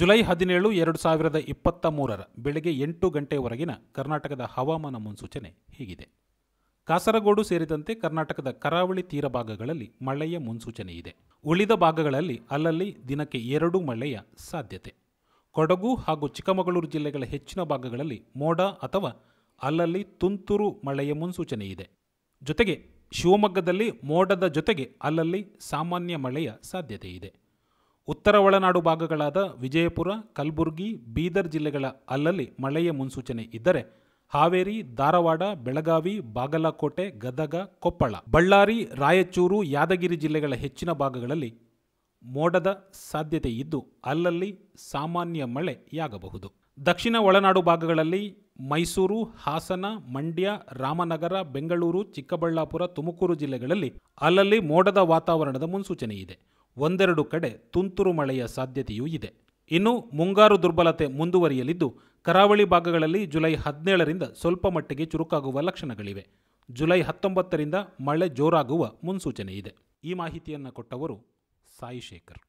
July ಹದಿನೇಳು ಎರಡು ಸಾವಿರದ ಇಪ್ಪತ್ತ ಮೂರರ ಬೆಳಗ್ಗೆ ಎಂಟು ಗಂಟೆವರೆಗಿನ ಕರ್ನಾಟಕದ ಹವಾಮಾನ ಮುನ್ಸೂಚನೆ ಹೀಗಿದೆ ಕಾಸರಗೋಡು ಸೇರಿದಂತೆ ಕರ್ನಾಟಕದ ಕರಾವಳಿ ತೀರ ಭಾಗಗಳಲ್ಲಿ ಮಳೆಯ ಮುನ್ಸೂಚನೆ ಇದೆ ಉಳಿದ ಭಾಗಗಳಲ್ಲಿ ಅಲ್ಲಲ್ಲಿ ದಿನಕ್ಕೆ ಎರಡು ಮಳೆಯ ಸಾಧ್ಯತೆ ಕೊಡಗು ಹಾಗೂ ಚಿಕ್ಕಮಗಳೂರು ಜಿಲ್ಲೆಗಳ ಹೆಚ್ಚಿನ ಭಾಗಗಳಲ್ಲಿ ಮೋಡ ಅಥವಾ ಅಲ್ಲಲ್ಲಿ ತುಂತುರು ಮಳೆಯ ಮುನ್ಸೂಚನೆ ಇದೆ ಜೊತೆಗೆ ಶಿವಮೊಗ್ಗದಲ್ಲಿ ಮೋಡದ ಜೊತೆಗೆ ಅಲ್ಲಲ್ಲಿ ಸಾಮಾನ್ಯ ಮಳೆಯ ಸಾಧ್ಯತೆ ಇದೆ ಉತ್ತರ ಒಳನಾಡು ಭಾಗಗಳಾದ ವಿಜಯಪುರ ಕಲಬುರಗಿ ಬೀದರ್ ಜಿಲ್ಲೆಗಳ ಅಲ್ಲಲ್ಲಿ ಮಳೆಯ ಮುನ್ಸೂಚನೆ ಇದ್ದರೆ ಹಾವೇರಿ ಧಾರವಾಡ ಬೆಳಗಾವಿ ಬಾಗಲಕೋಟೆ ಗದಗ ಕೊಪ್ಪಳ ಬಳ್ಳಾರಿ ರಾಯಚೂರು ಯಾದಗಿರಿ ಜಿಲ್ಲೆಗಳ ಹೆಚ್ಚಿನ ಭಾಗಗಳಲ್ಲಿ ಮೋಡದ ಸಾಧ್ಯತೆ ಇದ್ದು ಅಲ್ಲಲ್ಲಿ ಸಾಮಾನ್ಯ ಮಳೆಯಾಗಬಹುದು ದಕ್ಷಿಣ ಒಳನಾಡು ಭಾಗಗಳಲ್ಲಿ ಮೈಸೂರು ಹಾಸನ ಮಂಡ್ಯ ರಾಮನಗರ ಬೆಂಗಳೂರು ಚಿಕ್ಕಬಳ್ಳಾಪುರ ತುಮಕೂರು ಜಿಲ್ಲೆಗಳಲ್ಲಿ ಅಲ್ಲಲ್ಲಿ ಮೋಡದ ವಾತಾವರಣದ ಮುನ್ಸೂಚನೆ ಇದೆ ಒಂದೆರಡು ಕಡೆ ತುಂತುರು ಮಳೆಯ ಸಾಧ್ಯತೆಯೂ ಇದೆ ಇನ್ನು ಮುಂಗಾರು ದುರ್ಬಲತೆ ಮುಂದುವರಿಯಲಿದ್ದು ಕರಾವಳಿ ಭಾಗಗಳಲ್ಲಿ ಜುಲೈ ಹದಿನೇಳರಿಂದ ಸ್ವಲ್ಪ ಮಟ್ಟಿಗೆ ಚುರುಕಾಗುವ ಲಕ್ಷಣಗಳಿವೆ ಜುಲೈ ಹತ್ತೊಂಬತ್ತರಿಂದ ಮಳೆ ಜೋರಾಗುವ ಮುನ್ಸೂಚನೆ ಇದೆ ಈ ಮಾಹಿತಿಯನ್ನು ಕೊಟ್ಟವರು ಸಾಯಿಶೇಖರ್